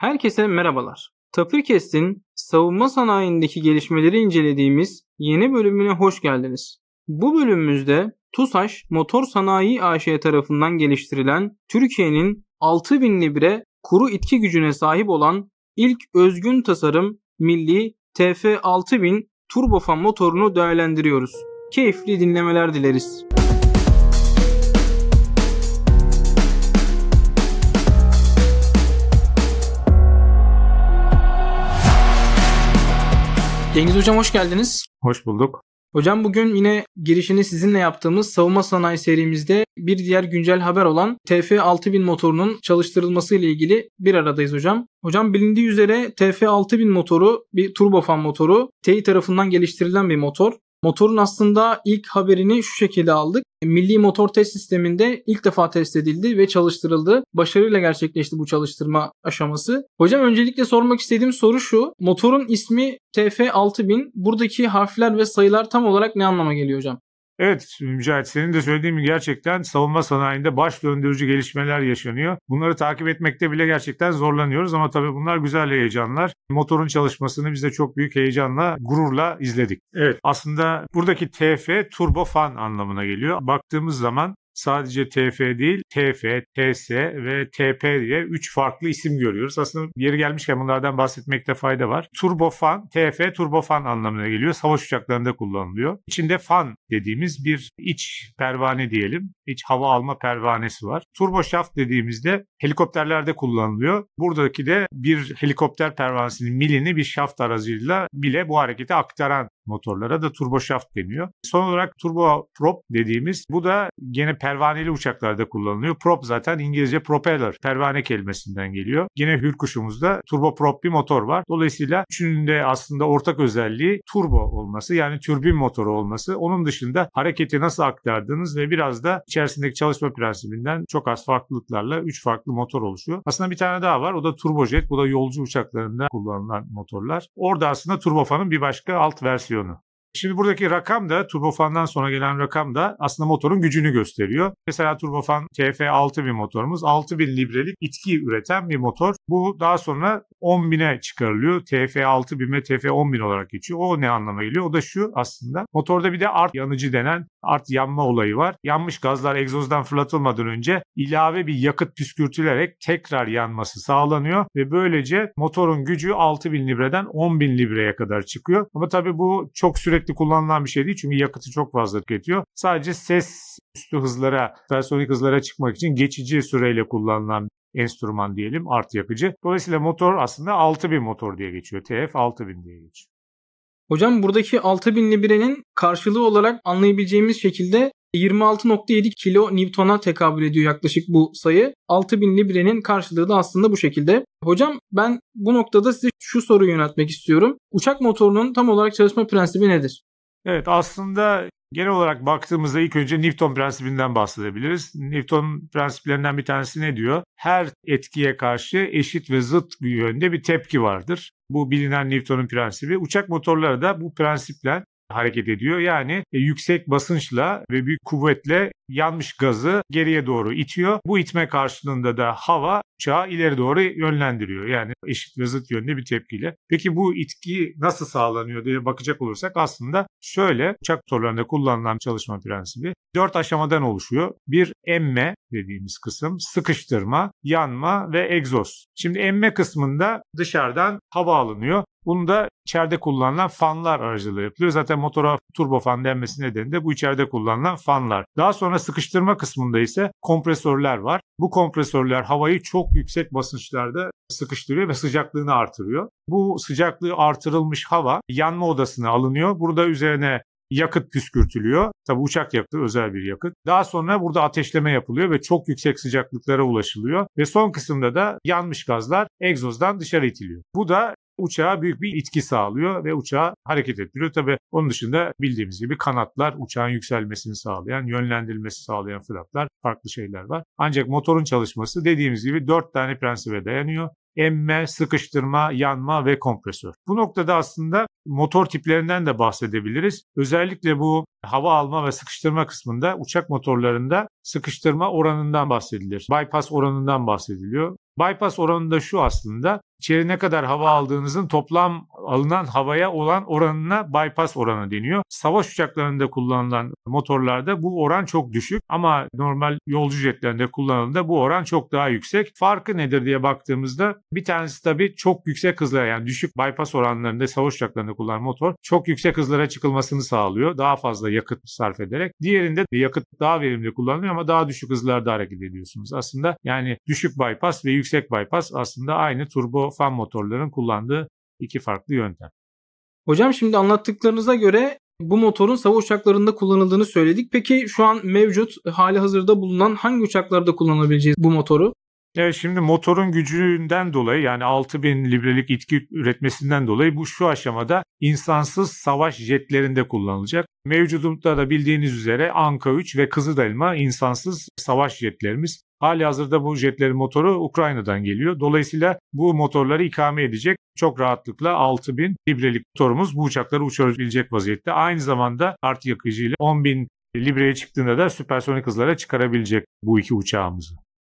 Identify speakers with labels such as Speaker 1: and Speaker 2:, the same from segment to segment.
Speaker 1: Herkese merhabalar. Tapirkest'in savunma sanayindeki gelişmeleri incelediğimiz yeni bölümüne hoş geldiniz. Bu bölümümüzde TUSAŞ Motor Sanayi AŞ tarafından geliştirilen Türkiye'nin 6000 libre kuru itki gücüne sahip olan ilk özgün tasarım milli TF6000 turbofan motorunu değerlendiriyoruz. Keyifli dinlemeler dileriz. Cengiz Hocam hoş geldiniz.
Speaker 2: Hoş bulduk.
Speaker 1: Hocam bugün yine girişini sizinle yaptığımız savunma sanayi serimizde bir diğer güncel haber olan TF6000 motorunun çalıştırılması ile ilgili bir aradayız hocam. Hocam bilindiği üzere TF6000 motoru bir turbofan motoru. TEİ tarafından geliştirilen bir motor. Motorun aslında ilk haberini şu şekilde aldık. E, milli motor test sisteminde ilk defa test edildi ve çalıştırıldı. Başarıyla gerçekleşti bu çalıştırma aşaması. Hocam öncelikle sormak istediğim soru şu. Motorun ismi TF6000. Buradaki
Speaker 2: harfler ve sayılar tam olarak ne anlama geliyor hocam? Evet Mücahit senin de söylediğin gibi gerçekten savunma sanayinde baş döndürücü gelişmeler yaşanıyor. Bunları takip etmekte bile gerçekten zorlanıyoruz ama tabii bunlar güzel heyecanlar. Motorun çalışmasını biz de çok büyük heyecanla, gururla izledik. Evet aslında buradaki TF turbofan anlamına geliyor. Baktığımız zaman sadece TF değil TF, TS ve TP diye 3 farklı isim görüyoruz. Aslında yeri gelmişken bunlardan bahsetmekte fayda var. Turbofan, TF turbofan anlamına geliyor. Savaş uçaklarında kullanılıyor. İçinde fan dediğimiz bir iç pervane diyelim. İç hava alma pervanesi var. Turboşaft dediğimizde helikopterlerde kullanılıyor. Buradaki de bir helikopter pervanesinin milini bir şaft aracıyla bile bu harekete aktaran motorlara da turboşaft deniyor. Son olarak turbo prop dediğimiz bu da gene pervaneli uçaklarda kullanılıyor. Prop zaten İngilizce propeller, pervane kelimesinden geliyor. Gene Hürkuş'umuzda turbo prop bir motor var. Dolayısıyla üçünün de aslında ortak özelliği turbo olması yani türbin motoru olması. Onun dışında hareketi nasıl aktardığınız ve biraz da içerisindeki çalışma prensibinden çok az farklılıklarla 3 farklı motor oluşuyor. Aslında bir tane daha var. O da turbojet. Bu da yolcu uçaklarında kullanılan motorlar. Orada aslında turbofanın bir başka alt versiyonu June Şimdi buradaki rakam da turbofandan sonra gelen rakam da aslında motorun gücünü gösteriyor. Mesela turbofan TF6 bir motorumuz. 6000 librelik itki üreten bir motor. Bu daha sonra 10.000'e çıkarılıyor. TF6000 ve TF10000 olarak geçiyor. O ne anlama geliyor? O da şu aslında. Motorda bir de art yanıcı denen art yanma olayı var. Yanmış gazlar egzozdan fırlatılmadan önce ilave bir yakıt püskürtülerek tekrar yanması sağlanıyor ve böylece motorun gücü 6000 libreden 10.000 libreye kadar çıkıyor. Ama tabii bu çok sürekli sürekli kullanılan bir şey değil çünkü yakıtı çok fazla tüketiyor. Sadece ses üstü hızlara, ultrasonik hızlara çıkmak için geçici süreyle kullanılan enstrüman diyelim art yakıcı. Dolayısıyla motor aslında 6000 motor diye geçiyor. TF 6000 diye geçiyor. Hocam buradaki
Speaker 1: 6000'li birinin karşılığı olarak anlayabileceğimiz şekilde 26.7 kilo Newton'a tekabül ediyor yaklaşık bu sayı. 6000 librenin karşılığı da aslında bu şekilde. Hocam
Speaker 2: ben bu noktada size şu soruyu yöneltmek istiyorum. Uçak motorunun tam olarak çalışma prensibi nedir? Evet aslında genel olarak baktığımızda ilk önce Newton prensibinden bahsedebiliriz. Newton prensiplerinden bir tanesi ne diyor? Her etkiye karşı eşit ve zıt bir yönde bir tepki vardır. Bu bilinen Newton'un prensibi. Uçak motorları da bu prensiplen hareket ediyor. Yani e, yüksek basınçla ve büyük kuvvetle yanmış gazı geriye doğru itiyor. Bu itme karşılığında da hava uçağı ileri doğru yönlendiriyor. Yani eşit ve zıt yönde bir tepkiyle. Peki bu itki nasıl sağlanıyor diye bakacak olursak aslında şöyle uçak motorlarında kullanılan çalışma prensibi dört aşamadan oluşuyor. Bir emme dediğimiz kısım, sıkıştırma, yanma ve egzoz. Şimdi emme kısmında dışarıdan hava alınıyor. Bunu da içeride kullanılan fanlar aracılığıyla yapılıyor. Zaten motora turbo fan denmesi nedeni de bu içeride kullanılan fanlar. Daha sonra sıkıştırma kısmında ise kompresörler var. Bu kompresörler havayı çok yüksek basınçlarda sıkıştırıyor ve sıcaklığını artırıyor. Bu sıcaklığı artırılmış hava yanma odasına alınıyor. Burada üzerine yakıt püskürtülüyor. Tabi uçak yakıtı özel bir yakıt. Daha sonra burada ateşleme yapılıyor ve çok yüksek sıcaklıklara ulaşılıyor. Ve son kısımda da yanmış gazlar egzozdan dışarı itiliyor. Bu da uçağa büyük bir itki sağlıyor ve uçağı hareket ettiriyor. Tabii onun dışında bildiğimiz gibi kanatlar uçağın yükselmesini sağlayan, yönlendirilmesi sağlayan flaplar, farklı şeyler var. Ancak motorun çalışması dediğimiz gibi dört tane prensibe dayanıyor emme, sıkıştırma, yanma ve kompresör. Bu noktada aslında motor tiplerinden de bahsedebiliriz. Özellikle bu hava alma ve sıkıştırma kısmında uçak motorlarında sıkıştırma oranından bahsedilir. Bypass oranından bahsediliyor. Bypass oranı da şu aslında içeri ne kadar hava aldığınızın toplam alınan havaya olan oranına bypass oranı deniyor. Savaş uçaklarında kullanılan motorlarda bu oran çok düşük ama normal yolcu jetlerinde kullanıldığında bu oran çok daha yüksek. Farkı nedir diye baktığımızda bir tanesi tabii çok yüksek hızlara yani düşük bypass oranlarında savaş uçaklarında kullanılan motor çok yüksek hızlara çıkılmasını sağlıyor. Daha fazla yakıt sarf ederek. Diğerinde yakıt daha verimli kullanılıyor ama daha düşük hızlarda hareket ediyorsunuz. Aslında yani düşük bypass ve yüksek bypass aslında aynı turbo fan motorların kullandığı iki farklı yöntem. Hocam şimdi anlattıklarınıza
Speaker 1: göre bu motorun savaş uçaklarında kullanıldığını söyledik. Peki şu an mevcut hali hazırda bulunan
Speaker 2: hangi uçaklarda kullanabileceğiz bu motoru? Evet şimdi motorun gücünden dolayı yani 6000 librelik itki üretmesinden dolayı bu şu aşamada insansız savaş jetlerinde kullanılacak. Mevcudumda da bildiğiniz üzere Anka 3 ve Kızılelma insansız savaş jetlerimiz. Hali hazırda bu jetlerin motoru Ukrayna'dan geliyor. Dolayısıyla bu motorları ikame edecek çok rahatlıkla 6000 librelik motorumuz bu uçakları uçurabilecek vaziyette. Aynı zamanda artı yakıcıyla 10.000 libreye çıktığında da süpersonik hızlara çıkarabilecek bu iki uçağımızı.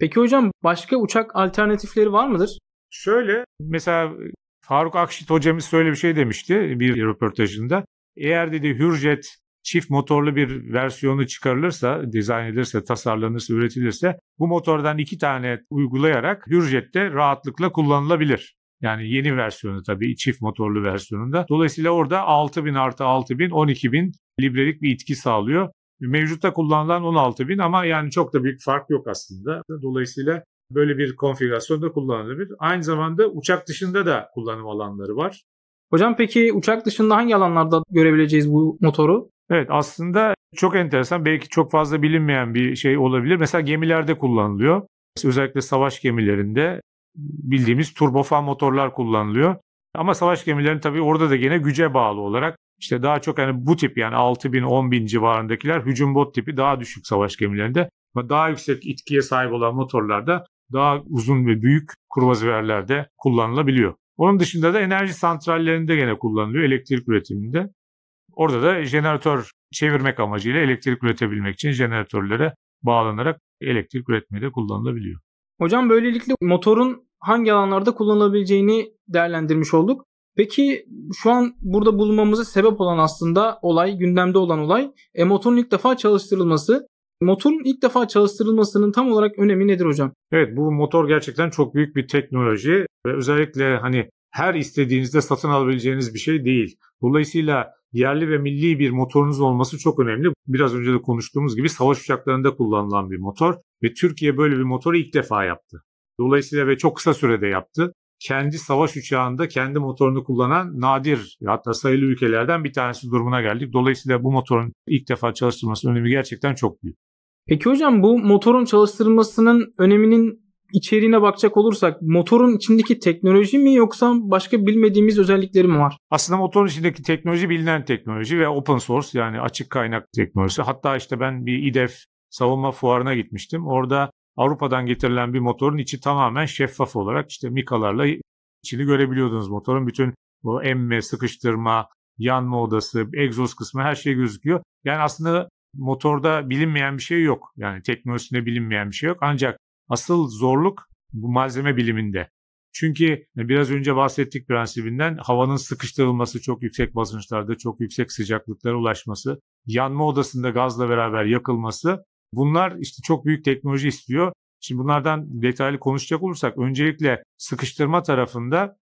Speaker 2: Peki hocam başka uçak alternatifleri var mıdır? Şöyle mesela Faruk Akşit hocamız şöyle bir şey demişti bir röportajında. Eğer dedi Hürjet çift motorlu bir versiyonu çıkarılırsa, dizayn edilirse, tasarlanırsa, üretilirse bu motordan iki tane uygulayarak Hürjet'te rahatlıkla kullanılabilir. Yani yeni versiyonu tabii çift motorlu versiyonunda. Dolayısıyla orada 6000 artı 6000 12000 librelik bir itki sağlıyor. Mevcutta kullanılan 16 bin ama yani çok da büyük fark yok aslında. Dolayısıyla böyle bir konfigürasyonda kullanılabilir. Aynı zamanda uçak dışında da kullanım alanları var. Hocam peki uçak dışında hangi alanlarda görebileceğiz bu motoru? Evet aslında çok enteresan belki çok fazla bilinmeyen bir şey olabilir. Mesela gemilerde kullanılıyor. Özellikle savaş gemilerinde bildiğimiz turbofan motorlar kullanılıyor. Ama savaş gemilerinin tabii orada da gene güce bağlı olarak işte daha çok hani bu tip yani 6 bin 10 bin civarındakiler hücum bot tipi daha düşük savaş gemilerinde ama daha yüksek itkiye sahip olan motorlarda daha uzun ve büyük kurvaziverlerde kullanılabiliyor. Onun dışında da enerji santrallerinde gene kullanılıyor elektrik üretiminde. Orada da jeneratör çevirmek amacıyla elektrik üretebilmek için jeneratörlere bağlanarak elektrik üretmede kullanılabiliyor.
Speaker 1: Hocam böylelikle motorun hangi alanlarda kullanılabileceğini değerlendirmiş olduk. Peki şu an burada bulunmamıza sebep olan aslında olay, gündemde olan olay e, motorun ilk defa çalıştırılması. Motorun ilk defa
Speaker 2: çalıştırılmasının tam olarak önemi nedir hocam? Evet bu motor gerçekten çok büyük bir teknoloji ve özellikle hani her istediğinizde satın alabileceğiniz bir şey değil. Dolayısıyla yerli ve milli bir motorunuz olması çok önemli. Biraz önce de konuştuğumuz gibi savaş uçaklarında kullanılan bir motor ve Türkiye böyle bir motoru ilk defa yaptı. Dolayısıyla ve çok kısa sürede yaptı kendi savaş uçağında kendi motorunu kullanan nadir hatta sayılı ülkelerden bir tanesi durumuna geldik. Dolayısıyla bu motorun ilk defa çalıştırılması önemi gerçekten çok büyük.
Speaker 1: Peki hocam bu motorun çalıştırılmasının öneminin içeriğine bakacak olursak motorun içindeki teknoloji mi yoksa başka bilmediğimiz özellikleri mi var?
Speaker 2: Aslında motorun içindeki teknoloji bilinen teknoloji ve open source yani açık kaynak teknolojisi. Hatta işte ben bir İDEF savunma fuarına gitmiştim. Orada Avrupa'dan getirilen bir motorun içi tamamen şeffaf olarak işte mikalarla içini görebiliyordunuz motorun. Bütün bu emme, sıkıştırma, yanma odası, egzoz kısmı her şey gözüküyor. Yani aslında motorda bilinmeyen bir şey yok. Yani teknolojisinde bilinmeyen bir şey yok. Ancak asıl zorluk bu malzeme biliminde. Çünkü e, biraz önce bahsettik prensibinden havanın sıkıştırılması çok yüksek basınçlarda, çok yüksek sıcaklıklara ulaşması, yanma odasında gazla beraber yakılması Bunlar işte çok büyük teknoloji istiyor. Şimdi bunlardan detaylı konuşacak olursak öncelikle sıkıştırma tarafında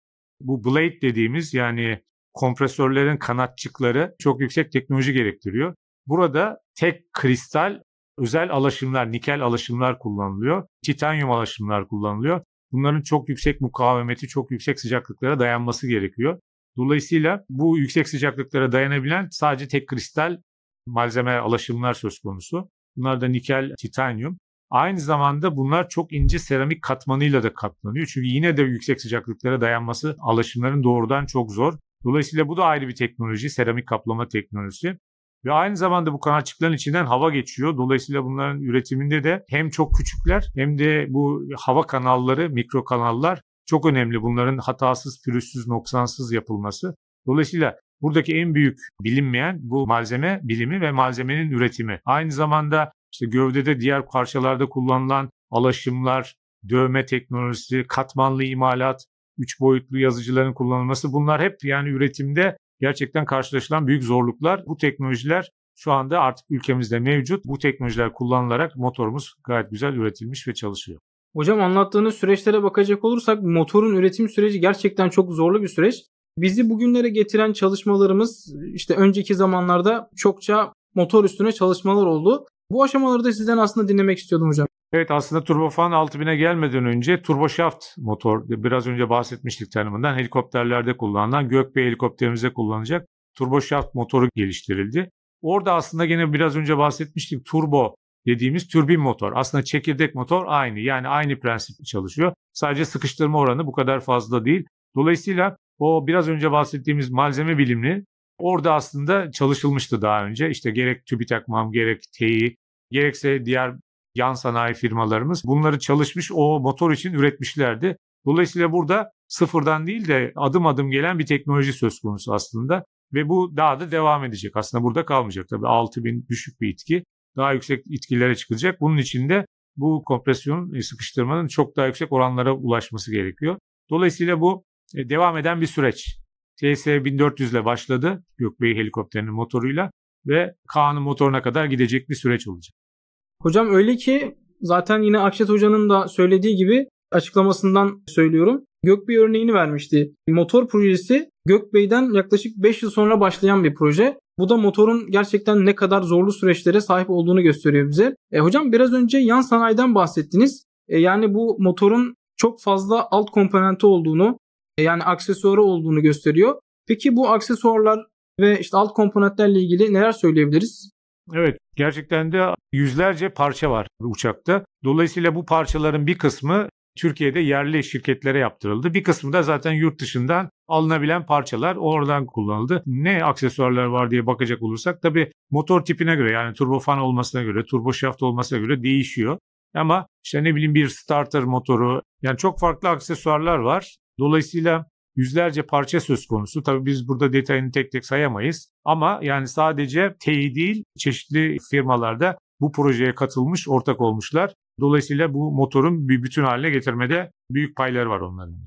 Speaker 2: bu blade dediğimiz yani kompresörlerin kanatçıkları çok yüksek teknoloji gerektiriyor. Burada tek kristal özel alaşımlar, nikel alaşımlar kullanılıyor. Titanyum alaşımlar kullanılıyor. Bunların çok yüksek mukavemeti, çok yüksek sıcaklıklara dayanması gerekiyor. Dolayısıyla bu yüksek sıcaklıklara dayanabilen sadece tek kristal malzeme alaşımlar söz konusu. Bunlar da nikel, titanyum. Aynı zamanda bunlar çok ince seramik katmanıyla da katlanıyor. Çünkü yine de yüksek sıcaklıklara dayanması alaşımların doğrudan çok zor. Dolayısıyla bu da ayrı bir teknoloji, seramik kaplama teknolojisi. Ve aynı zamanda bu kanatçıkların içinden hava geçiyor. Dolayısıyla bunların üretiminde de hem çok küçükler hem de bu hava kanalları, mikro kanallar çok önemli. Bunların hatasız, pürüzsüz, noksansız yapılması. Dolayısıyla Buradaki en büyük bilinmeyen bu malzeme bilimi ve malzemenin üretimi. Aynı zamanda işte gövdede diğer parçalarda kullanılan alaşımlar, dövme teknolojisi, katmanlı imalat, üç boyutlu yazıcıların kullanılması bunlar hep yani üretimde gerçekten karşılaşılan büyük zorluklar. Bu teknolojiler şu anda artık ülkemizde mevcut. Bu teknolojiler kullanılarak motorumuz gayet güzel üretilmiş ve çalışıyor.
Speaker 1: Hocam anlattığınız süreçlere bakacak olursak motorun üretim süreci gerçekten çok zorlu bir süreç. Bizi bugünlere getiren çalışmalarımız işte önceki zamanlarda çokça motor üstüne çalışmalar oldu. Bu aşamaları da sizden aslında dinlemek istiyordum
Speaker 2: hocam. Evet aslında turbofan 6000'e gelmeden önce turboşaft motor biraz önce bahsetmiştik tanımından helikopterlerde kullanılan Gökbey helikopterimize kullanacak turboşaft motoru geliştirildi. Orada aslında gene biraz önce bahsetmiştik turbo dediğimiz türbin motor. Aslında çekirdek motor aynı yani aynı prensip çalışıyor. Sadece sıkıştırma oranı bu kadar fazla değil. Dolayısıyla o biraz önce bahsettiğimiz malzeme bilimli orada aslında çalışılmıştı daha önce. İşte gerek TÜBİTAK MAM gerek TEİ gerekse diğer yan sanayi firmalarımız bunları çalışmış o motor için üretmişlerdi. Dolayısıyla burada sıfırdan değil de adım adım gelen bir teknoloji söz konusu aslında ve bu daha da devam edecek. Aslında burada kalmayacak tabii 6000 düşük bir itki daha yüksek itkilere çıkılacak. Bunun için de bu kompresyon e, sıkıştırmanın çok daha yüksek oranlara ulaşması gerekiyor. Dolayısıyla bu e, devam eden bir süreç. TS 1400 ile başladı Gökbey helikopterinin motoruyla ve Kaan'ın motoruna kadar gidecek bir süreç olacak.
Speaker 1: Hocam öyle ki zaten yine Akşet Hoca'nın da söylediği gibi açıklamasından söylüyorum. Gökbey örneğini vermişti. Motor projesi Gökbey'den yaklaşık 5 yıl sonra başlayan bir proje. Bu da motorun gerçekten ne kadar zorlu süreçlere sahip olduğunu gösteriyor bize. E, hocam biraz önce yan sanayiden bahsettiniz. E, yani bu motorun çok fazla alt komponenti olduğunu, e, yani aksesuarı olduğunu gösteriyor. Peki bu aksesuarlar ve işte alt komponentlerle
Speaker 2: ilgili neler söyleyebiliriz? Evet, gerçekten de yüzlerce parça var uçakta. Dolayısıyla bu parçaların bir kısmı Türkiye'de yerli şirketlere yaptırıldı. Bir kısmı da zaten yurt dışından alınabilen parçalar oradan kullanıldı. Ne aksesuarlar var diye bakacak olursak tabii motor tipine göre yani turbofan olmasına göre, turboşaft olmasına göre değişiyor. Ama işte ne bileyim bir starter motoru yani çok farklı aksesuarlar var. Dolayısıyla yüzlerce parça söz konusu. Tabii biz burada detayını tek tek sayamayız. Ama yani sadece TEİ değil çeşitli firmalarda bu projeye katılmış, ortak olmuşlar. Dolayısıyla bu motorun bir bütün haline getirmede büyük payları var onların.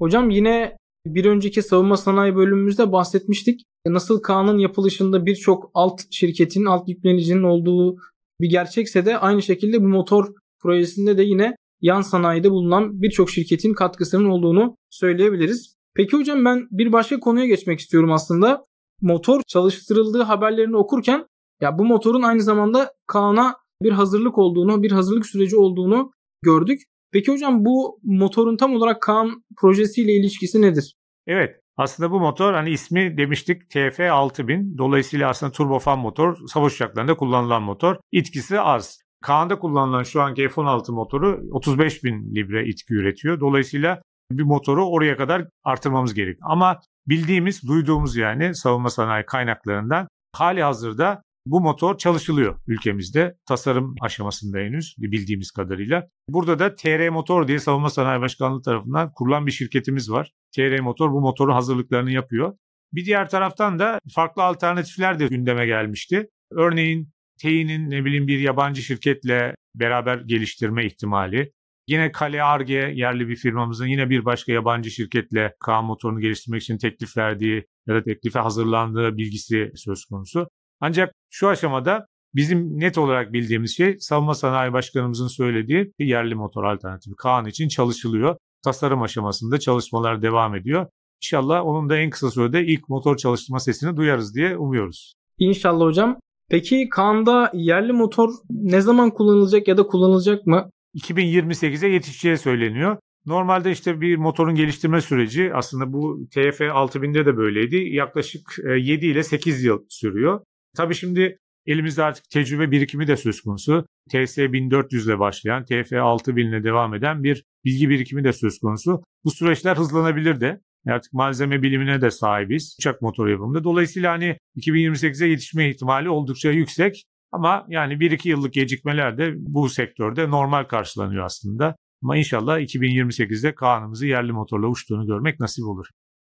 Speaker 1: Hocam yine bir önceki savunma sanayi bölümümüzde bahsetmiştik. Nasıl Kaan'ın yapılışında birçok alt şirketin, alt yüklenicinin olduğu bir gerçekse de aynı şekilde bu motor projesinde de yine yan sanayide bulunan birçok şirketin katkısının olduğunu söyleyebiliriz. Peki hocam ben bir başka konuya geçmek istiyorum aslında. Motor çalıştırıldığı haberlerini okurken ya bu motorun aynı zamanda Kaan'a bir hazırlık olduğunu, bir hazırlık süreci olduğunu gördük. Peki hocam bu motorun tam olarak Kaan projesiyle ilişkisi nedir?
Speaker 2: Evet. Aslında bu motor hani ismi demiştik TF6000. Dolayısıyla aslında turbofan motor. Savaş uçaklarında kullanılan motor. İtkisi az. Kaan'da kullanılan şu anki F-16 motoru 35 bin libre itki üretiyor. Dolayısıyla bir motoru oraya kadar artırmamız gerek. Ama bildiğimiz, duyduğumuz yani savunma sanayi kaynaklarından hali hazırda bu motor çalışılıyor ülkemizde. Tasarım aşamasında henüz bildiğimiz kadarıyla. Burada da TR Motor diye Savunma Sanayi Başkanlığı tarafından kurulan bir şirketimiz var. TR Motor bu motorun hazırlıklarını yapıyor. Bir diğer taraftan da farklı alternatifler de gündeme gelmişti. Örneğin TEİ'nin ne bileyim bir yabancı şirketle beraber geliştirme ihtimali. Yine Kale Arge yerli bir firmamızın yine bir başka yabancı şirketle K motorunu geliştirmek için teklif verdiği ya da teklife hazırlandığı bilgisi söz konusu. Ancak şu aşamada bizim net olarak bildiğimiz şey Savunma Sanayi Başkanımızın söylediği bir yerli motor alternatifi Kaan için çalışılıyor. Tasarım aşamasında çalışmalar devam ediyor. İnşallah onun da en kısa sürede ilk motor çalıştırma sesini duyarız diye umuyoruz. İnşallah hocam. Peki Kaan'da yerli motor ne zaman kullanılacak ya da kullanılacak mı? 2028'e yetişeceği söyleniyor. Normalde işte bir motorun geliştirme süreci aslında bu TF 6000'de de böyleydi. Yaklaşık 7 e, ile 8 yıl sürüyor. Tabii şimdi elimizde artık tecrübe birikimi de söz konusu. TS 1400 ile başlayan, TF 6000 ile devam eden bir bilgi birikimi de söz konusu. Bu süreçler hızlanabilir de. Artık malzeme bilimine de sahibiz uçak motoru yapımında. Dolayısıyla hani 2028'e yetişme ihtimali oldukça yüksek. Ama yani 1-2 yıllık gecikmeler de bu sektörde normal karşılanıyor aslında. Ama inşallah 2028'de Kaan'ımızı yerli motorla uçtuğunu görmek nasip olur.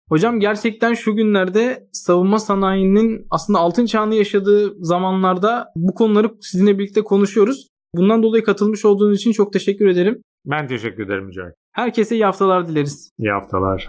Speaker 1: Hocam gerçekten şu günlerde savunma sanayinin aslında altın çağını yaşadığı zamanlarda bu konuları sizinle birlikte konuşuyoruz. Bundan dolayı katılmış olduğunuz için çok teşekkür ederim.
Speaker 2: Ben teşekkür ederim Cahit.
Speaker 1: Herkese iyi haftalar dileriz.
Speaker 2: İyi haftalar.